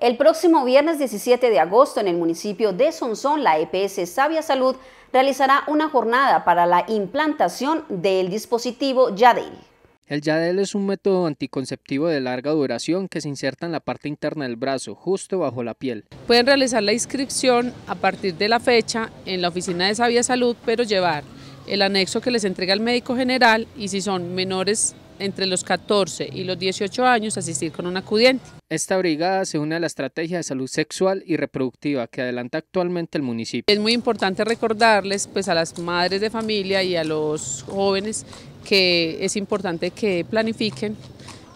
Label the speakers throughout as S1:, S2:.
S1: El próximo viernes 17 de agosto en el municipio de Sonsón, la EPS Sabia Salud realizará una jornada para la implantación del dispositivo Yadel.
S2: El Yadel es un método anticonceptivo de larga duración que se inserta en la parte interna del brazo, justo bajo la piel.
S3: Pueden realizar la inscripción a partir de la fecha en la oficina de Sabia Salud, pero llevar el anexo que les entrega el médico general y si son menores entre los 14 y los 18 años asistir con un acudiente. Esta brigada se une a la estrategia de salud sexual y reproductiva que adelanta actualmente el municipio. Es muy importante recordarles pues, a las madres de familia y a los jóvenes que es importante que planifiquen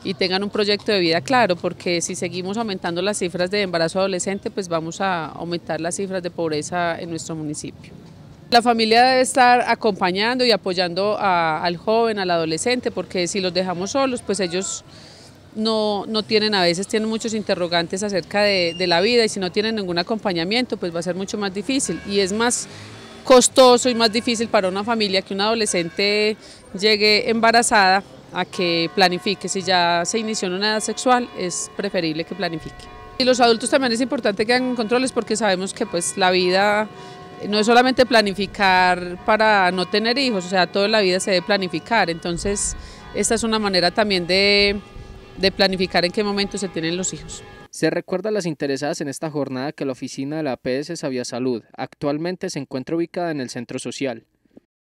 S3: y tengan un proyecto de vida claro, porque si seguimos aumentando las cifras de embarazo adolescente, pues vamos a aumentar las cifras de pobreza en nuestro municipio. La familia debe estar acompañando y apoyando al joven, al adolescente, porque si los dejamos solos, pues ellos no, no tienen, a veces tienen muchos interrogantes acerca de, la vida y si no tienen ningún acompañamiento, pues va a ser mucho más difícil. Y es más costoso y más difícil para una familia que un adolescente llegue embarazada a que planifique. Si ya se inició en una edad sexual, es preferible que planifique. Y los adultos también es importante que hagan controles porque sabemos que pues la vida no es solamente planificar para no tener hijos, o sea, toda la vida se debe planificar, entonces esta es una manera también de, planificar en qué momento se tienen los hijos.
S2: Se recuerda a las interesadas en esta jornada que la oficina de la APS Sabia Salud actualmente se encuentra ubicada en el centro social.